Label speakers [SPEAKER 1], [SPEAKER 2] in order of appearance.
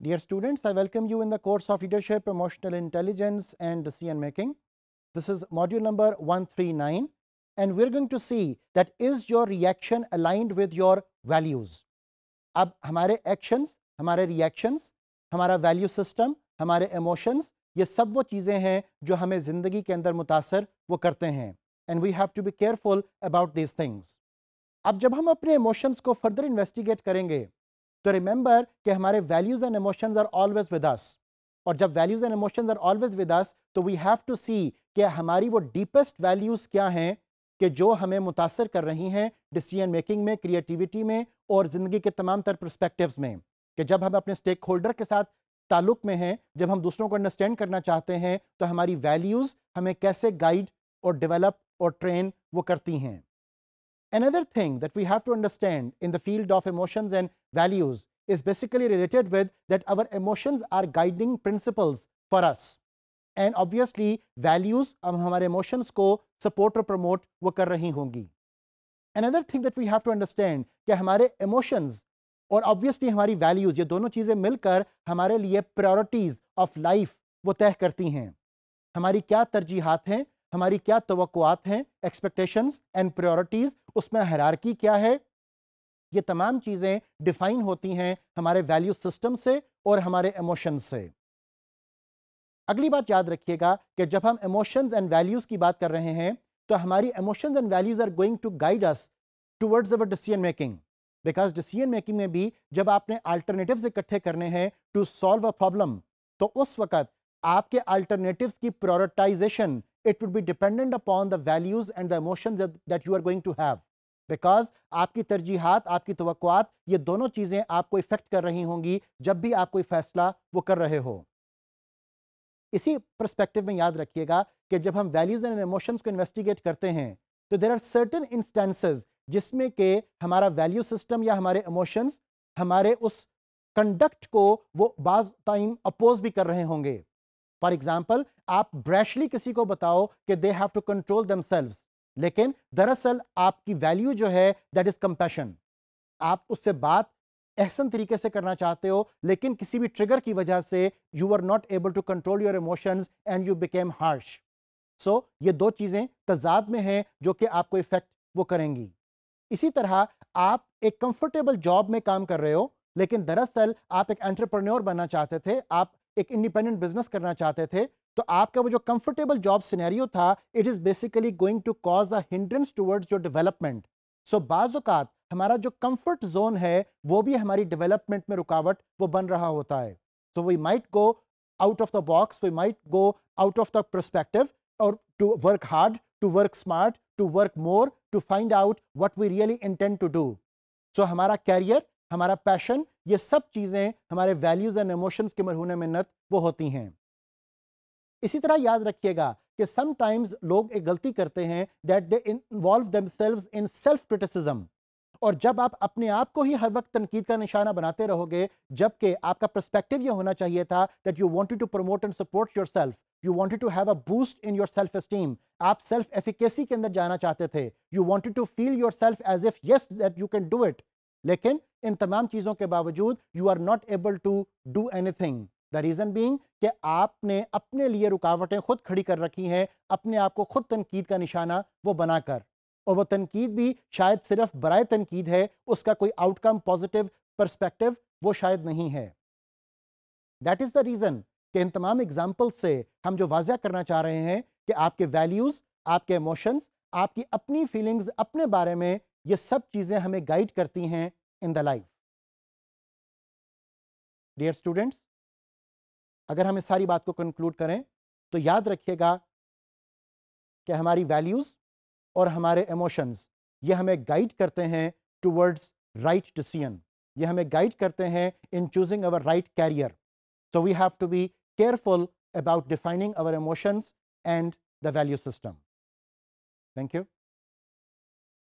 [SPEAKER 1] Dear students, I welcome you in the course of Leadership, Emotional Intelligence and Decision Making. This is module number 139 and we are going to see that is your reaction aligned with your values. अब हमारे actions, हमारे reactions, हमारा value system, हमारे emotions ये सब वो चीज़ें हैं जो हमें ज़िंदगी के अंदर मुतासर वो करते हैं And we have to be careful about these things. अब जब हम अपने emotions को further investigate करेंगे तो रिमेंबर कि हमारे values and emotions are always with us और जब values and emotions are always with us तो वी हैव टू सी कि हमारी वो डीपेस्ट वैल्यूज क्या हैं कि जो हमें मुतासर कर रही हैं डिसीजन मेकिंग में क्रिएटिविटी में और ज़िंदगी के तमाम तर प्रस्पेक्टिव में कि जब हम अपने स्टेक होल्डर के साथ ताल्लुक में हैं जब हम दूसरों को अंडरस्टैंड करना चाहते हैं तो हमारी वैल्यूज़ हमें कैसे गाइड और डेवलप और ट्रेन वो करती हैं Another thing that we have to understand in the field of emotions and values is basically related with that our emotions are guiding principles for us. and obviously values अब हमारे emotions को support और promote वो कर रही होंगी another thing that we have to understand कि हमारे इमोशंस और ऑब्वियसली हमारी वैल्यूज ये दोनों चीज़ें मिलकर हमारे priorities of life. लाइफ वो तय करती हैं हमारी क्या तरजीहत हमारी क्या तो हैं एक्सपेक्टेशंस एंड प्रायोरिटीज़ उसमें हरारकी क्या है ये तमाम चीज़ें डिफाइन होती हैं हमारे वैल्यू सिस्टम से और हमारे इमोशन से अगली बात याद रखिएगा कि जब हम इमोशंस एंड वैल्यूज़ की बात कर रहे हैं तो हमारी emotions and values are going to guide us towards our decision making because decision making में भी जब आपने आल्टरनेटिव इकट्ठे करने हैं टू सॉल्व अ प्रॉब्लम तो उस वक्त आपके आल्टरनेटिव की prioritization it would be dependent upon the values and the emotions that, that you are going to have because आपकी तरजीहत आपकी तवक़ात ये दोनों चीज़ें आपको इफ़ेक्ट कर रही होंगी जब भी आप कोई फ़ैसला वो कर रहे हो इसी परस्पेक्टिव में याद रखिएगा कि जब हम वैल्यूज़ एंड इमोशंस को इन्वेस्टिगेट करते हैं तो देर आर सर्टन इंस्टेंसेज जिसमें कि हमारा वैल्यू सिस्टम या हमारे इमोशंस हमारे उस कंडक्ट को वो बाज़ टाइम अपोज भी कर रहे होंगे फॉर एग्जाम्पल आप ब्रैशली किसी को बताओ कि दे हैव टू कंट्रोल दम लेकिन दरअसल आपकी वैल्यू जो है दैट इज कंपैशन आप उससे बात एहसन तरीके से करना चाहते हो लेकिन किसी भी ट्रिगर की वजह से you are not able to control your emotions and you became harsh so ये दो चीज़ें तजाद में हैं जो कि आपको इफेक्ट वो करेंगी इसी तरह आप एक कंफर्टेबल जॉब में काम कर रहे हो लेकिन दरअसल आप एक एंटरप्रेन्योर बनना चाहते थे आप एक इंडिपेंडेंट बिजनेस करना चाहते थे तो आपका वो जो कंफर्टेबल जॉब सिनेरियो था it is basically going to cause a hindrance towards your development so बाज़ात हमारा जो कंफर्ट जोन है वो भी हमारी डेवलपमेंट में रुकावट वो बन रहा होता है so we might go out of the box we might go out of the perspective और to work hard to work smart to work more to find out what we really intend to do so हमारा career हमारा passion ये सब चीज़ें हमारे values and emotions के मरहूने में नत वो होती हैं इसी तरह याद रखिएगा कि समटाइम्स लोग एक गलती करते हैं that they involve themselves in self criticism और जब आप अपने आप को ही हर वक्त तनकीद का निशाना बनाते रहोगे जबकि आपका पर्सपेक्टिव यह होना चाहिए था that you wanted to promote and support your self you wanted to have a boost in your self esteem आप सेल्फ एफिकेसी के अंदर जाना चाहते थे you wanted to feel your self as if yes that you can do it लेकिन इन तमाम चीज़ों के बावजूद you are not able to do anything the reason being कि आपने अपने लिए रुकावटें खुद खड़ी कर रखी हैं अपने आप को खुद तनकीद का निशाना वो बनाकर और वह तनकीद भी शायद सिर्फ बरए तनकीद है उसका कोई आउटकम पॉजिटिव परस्पेक्टिव वो शायद नहीं है दैट इज़ द रीज़न कि इन तमाम एग्जाम्पल से हम जो वाजिया करना चाह रहे हैं कि आपके वैल्यूज़ आपके इमोशंस आपकी अपनी फीलिंग्स अपने बारे में ये सब चीज़ें हमें गाइड करती हैं in the life dear students अगर हम इस सारी बात को कंक्लूड करें तो याद रखिएगा कि हमारी वैल्यूज़ और हमारे इमोशंस ये हमें गाइड करते हैं टूवर्ड्स राइट डिसीजन ये हमें गाइड करते हैं in choosing our right career so we have to be careful about defining our emotions and the value system thank you